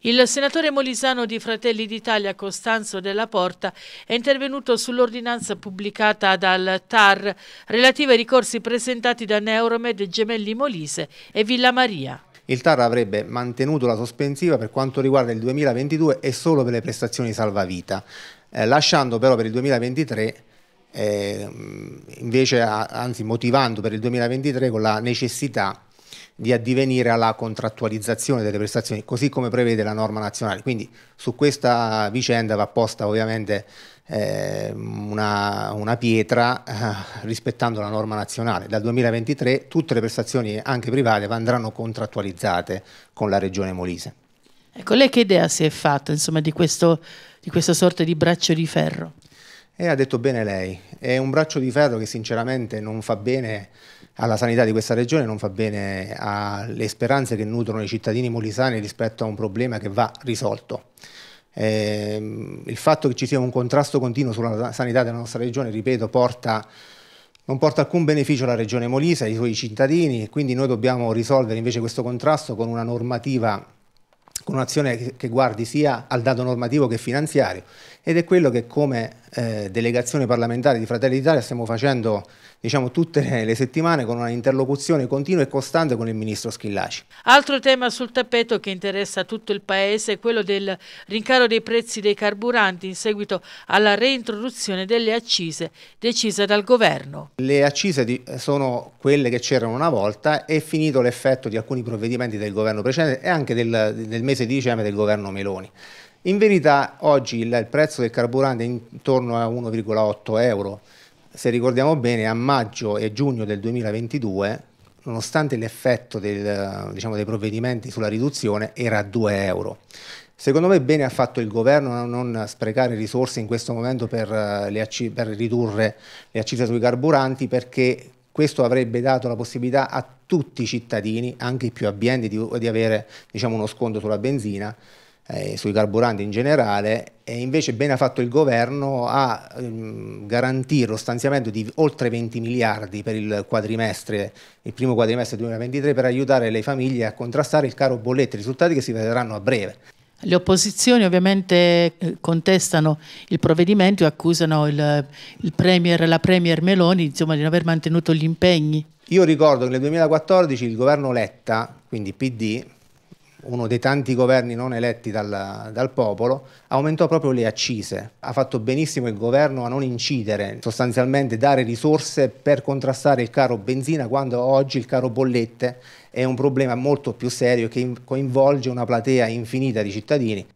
Il senatore molisano di Fratelli d'Italia Costanzo della Porta è intervenuto sull'ordinanza pubblicata dal TAR relativa ai ricorsi presentati da Neuromed Gemelli Molise e Villa Maria. Il TAR avrebbe mantenuto la sospensiva per quanto riguarda il 2022 e solo per le prestazioni salvavita, eh, lasciando però per il 2023 eh, invece, anzi motivando per il 2023 con la necessità di addivenire alla contrattualizzazione delle prestazioni, così come prevede la norma nazionale. Quindi su questa vicenda va posta ovviamente eh, una, una, pietra eh, rispettando la norma nazionale. Dal 2023 tutte le prestazioni, anche private, andranno contrattualizzate con la Regione Molise. Ecco, lei che idea si è fatta insomma, di, questo, di questa sorta di braccio di ferro? E eh, ha detto bene lei, è un braccio di ferro che sinceramente non fa bene alla sanità di questa regione, non fa bene alle speranze che nutrono i cittadini molisani rispetto a un problema che va risolto. Eh, il fatto che ci sia un contrasto continuo sulla sanità della nostra regione, ripeto, porta, non porta alcun beneficio alla regione Molisa e ai suoi cittadini, quindi noi dobbiamo risolvere invece questo contrasto con una normativa con un'azione che guardi sia al dato normativo che finanziario ed è quello che come eh, delegazione parlamentare di Fratelli d'Italia stiamo facendo diciamo, tutte le settimane con una interlocuzione continua e costante con il ministro Schillaci. Altro tema sul tappeto che interessa tutto il Paese è quello del rincaro dei prezzi dei carburanti in seguito alla reintroduzione delle accise decisa dal governo. Le accise di, eh, sono quelle che c'erano una volta e finito l'effetto di alcuni provvedimenti del governo precedente e anche del, del mese di dicembre del governo Meloni. In verità oggi il, prezzo del carburante è intorno a 1,8 euro. Se ricordiamo bene, a maggio e giugno del 2022, nonostante l'effetto diciamo, dei provvedimenti sulla riduzione, era a 2 euro. Secondo me bene ha fatto il governo a non sprecare risorse in questo momento per, eh, per ridurre le accise sui carburanti perché questo avrebbe dato la possibilità a tutti i cittadini, anche i più abbienti, di, di avere diciamo, uno sconto sulla benzina eh, sui carburanti in generale e invece bene ha fatto il governo a ehm, garantire lo stanziamento di oltre 20 miliardi per il quadrimestre, il primo quadrimestre 2023 per aiutare le famiglie a contrastare il caro bolletto, risultati che si vedranno a breve. Le opposizioni ovviamente eh, contestano il provvedimento e accusano il, il premier, la Premier Meloni insomma, di non aver mantenuto gli impegni. Io ricordo che nel 2014 il governo Letta, quindi PD, uno dei tanti governi non eletti dal, dal, popolo, aumentò proprio le accise. Ha fatto benissimo il governo a non incidere, sostanzialmente dare risorse per contrastare il caro benzina quando oggi il caro bollette è un problema molto più serio che coinvolge una platea infinita di cittadini.